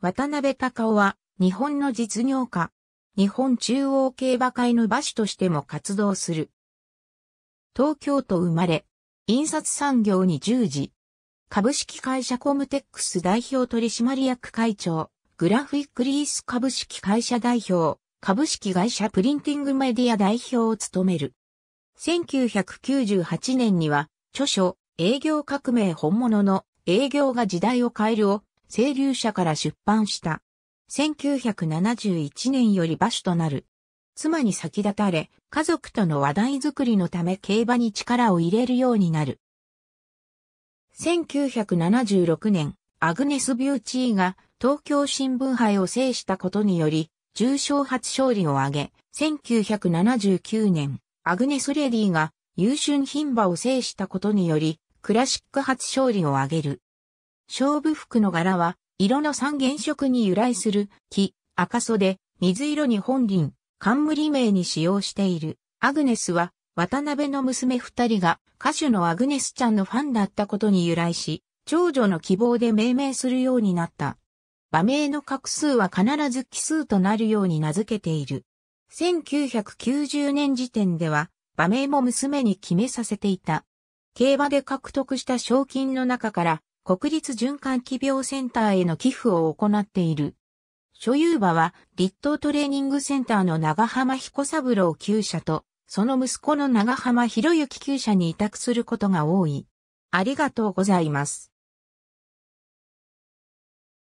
渡辺隆夫は、日本の実業家、日本中央競馬会の馬主としても活動する。東京都生まれ、印刷産業に従事。株式会社コムテックス代表取締役会長、グラフィックリース株式会社代表、株式会社プリンティングメディア代表を務める。1998年には、著書、営業革命本物の営業が時代を変えるを清流社から出版した。1971年より馬主となる。妻に先立たれ、家族との話題作りのため競馬に力を入れるようになる。1976年、アグネス・ビューチーが東京新聞杯を制したことにより、重賞初勝利を挙げ、1979年、アグネス・レディが優秀牝馬を制したことにより、クラシック初勝利を挙げる。勝負服の柄は、色の三原色に由来する、木、赤袖、水色に本輪、冠名に使用している。アグネスは、渡辺の娘二人が、歌手のアグネスちゃんのファンだったことに由来し、長女の希望で命名するようになった。馬名の画数は必ず奇数となるように名付けている。1990年時点では、馬名も娘に決めさせていた。競馬で獲得した賞金の中から、国立循環器病センターへの寄付を行っている。所有馬は、立東トレーニングセンターの長浜彦三郎厩舎と、その息子の長浜博之厩舎に委託することが多い。ありがとうございます。